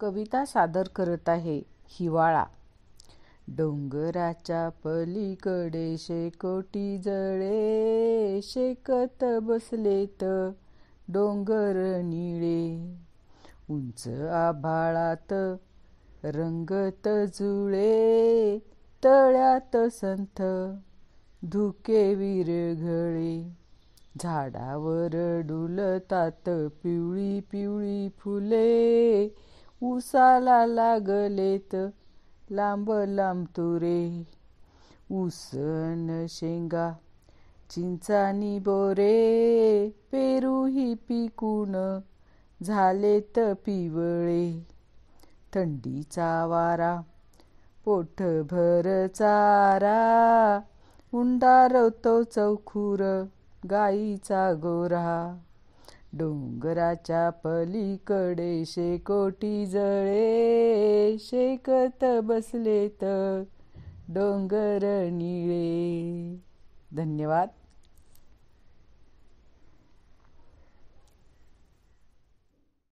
कविता सादर करत आहे हिवाळा डोंगराच्या पलीकडे शेकोटी जळे शेकत बसलेत डोंगर निळे उंच आभाळात रंगत जुळे तळ्यात संथ धुके विरघळे झाडावर डुलतात पिवळी पिवळी फुले उसाला लागलेत लांब लांब तुरे उसन शेंगा चिंचानी बोरे पेरूही पिकून झालेत पिवळे थंडीचा वारा पोठभर चारा उंडारवतो चौखूर गाईचा गोरा डोंगराच्या पलीकडे शेकोटी जळे शेकत बसले तर डोंगर निळे धन्यवाद